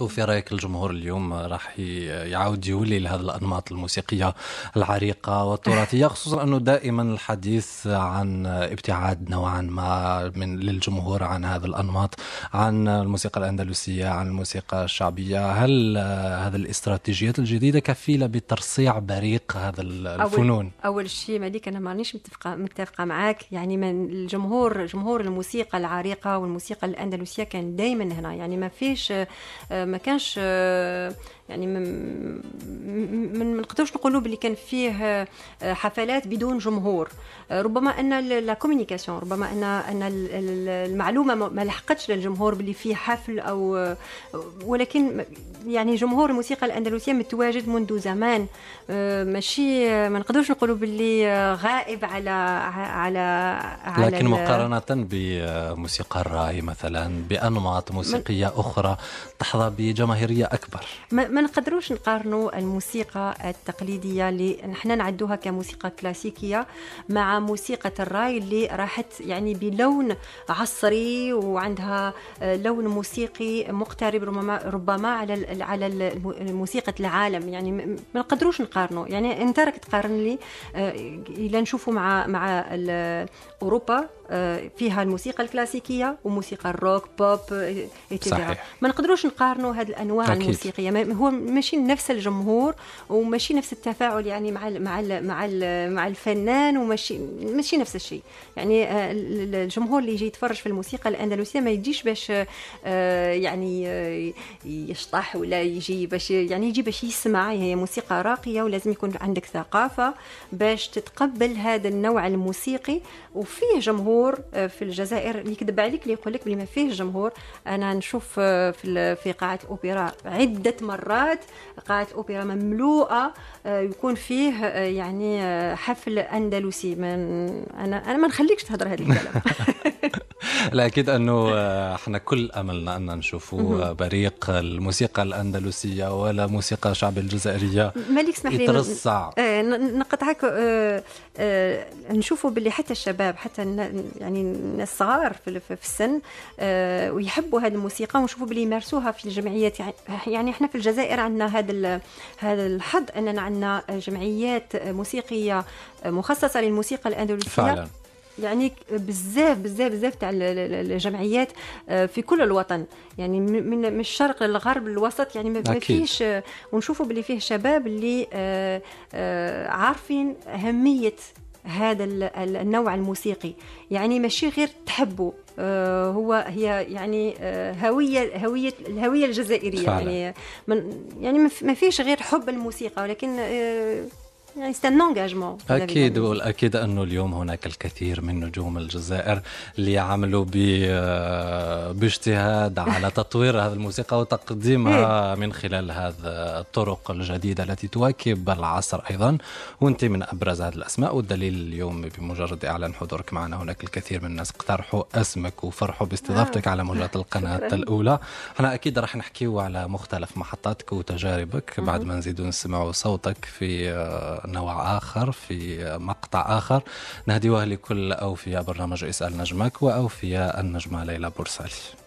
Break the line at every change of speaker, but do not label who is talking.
وفي رايك الجمهور اليوم راح يعاود يولي لهذه الانماط الموسيقيه العريقه والتراثيه خصوصا انه دائما الحديث عن ابتعاد نوعا ما من للجمهور عن هذا الانماط عن الموسيقى الاندلسيه عن الموسيقى الشعبيه هل هذه الاستراتيجيات الجديده كفيله بترصيع بريق هذا
الفنون اول, أول شيء مليك انا مانيش متفقه متفقه معك يعني من الجمهور جمهور الموسيقى العريقه والموسيقى الاندلسيه كان دائما هنا يعني ما فيش آه، Ma y يعني ما نقدروش نقولوا بلي كان فيه آه، آه، حفلات بدون جمهور آه، ربما ان لا كومونيكاسيون ربما ان ان المعلومه ما لحقتش للجمهور بلي فيه حفل او ولكن يعني جمهور الموسيقى الاندلسيه متواجد منذ زمان ماشي ما نقدروش نقولوا بلي غائب على على على لكن مقارنه
بموسيقى الراي مثلا بانماط موسيقيه اخرى تحظى بجماهيريه اكبر
ما ما نقدروش نقارنوا الموسيقى التقليديه اللي نحن نعدوها كموسيقى كلاسيكيه مع موسيقى الراي اللي راحت يعني بلون عصري وعندها آه، لون موسيقي مقترب ربما ربما على على موسيقى العالم يعني ما نقدروش نقارنوا يعني انت راك تقارن لي آه، الا نشوفوا مع مع اوروبا آه، فيها الموسيقى الكلاسيكيه وموسيقى الروك بوب صحيح. ما نقدروش نقارنوا هذه الانواع أكيد. الموسيقيه هو هو ماشي نفس الجمهور وماشي نفس التفاعل يعني مع الـ مع الـ مع الـ مع الفنان وماشي ماشي نفس الشيء يعني آه، الجمهور اللي يجي يتفرج في الموسيقى الاندلسيه ما يجيش باش آه، يعني آه، يشطح ولا يجي باش يعني يجي باش يسمع هي موسيقى راقيه ولازم يكون عندك ثقافه باش تتقبل هذا النوع الموسيقي وفيه جمهور في الجزائر اللي يكذب عليك اللي يقول لك بلي ما فيه جمهور انا نشوف في في قاعه الاوبرا عده مرات غابات قاعة أوبرا مملوءة آه، يكون فيه آه، يعني آه، حفل أندلسي من أنا أنا ما نخليكش تهضر هذا الكلام
لا اكيد انه آه، احنا كل املنا ان نشوفوا آه، بريق الموسيقى الاندلسيه ولا موسيقى شعب الجزائريه
مالك اسمح لي يترصع آه، نقطعك نشوفوا باللي حتى الشباب حتى يعني الناس الصغار في, السن ويحبوا هذه الموسيقى ونشوفوا باللي يمارسوها في الجمعيات يعني،, يعني احنا في الجزائر عندنا هذا هذا الحظ اننا عندنا جمعيات موسيقيه مخصصه للموسيقى الاندلسيه فعلا. يعني بزاف بزاف بزاف تاع الجمعيات آه، في كل الوطن يعني من الشرق للغرب للوسط يعني ما فيش آه، ونشوفوا باللي فيه شباب اللي آه، عارفين اهميه هذا النوع الموسيقي يعني ماشي غير تحبه هو هي يعني هويه هويه الهويه الجزائريه فعلا. يعني من يعني ما فيش غير حب الموسيقى ولكن اكيد والاكيد
انه اليوم هناك الكثير من نجوم الجزائر اللي عملوا آه، باجتهاد على تطوير هذه الموسيقى وتقديمها إيه. من خلال هذه الطرق الجديده التي تواكب العصر ايضا وانت من ابرز هذه الاسماء والدليل اليوم بمجرد اعلان حضورك معنا هناك الكثير من الناس اقترحوا اسمك وفرحوا آه. باستضافتك على موجات القناه الاولى احنا اكيد راح نحكيو على مختلف محطاتك وتجاربك بعد ما نزيدوا نسمعوا صوتك في آه، نوع آخر في مقطع آخر نهديوه لكل أوفياء برنامج اسأل نجمك وأوفياء النجمة ليلى بورسالي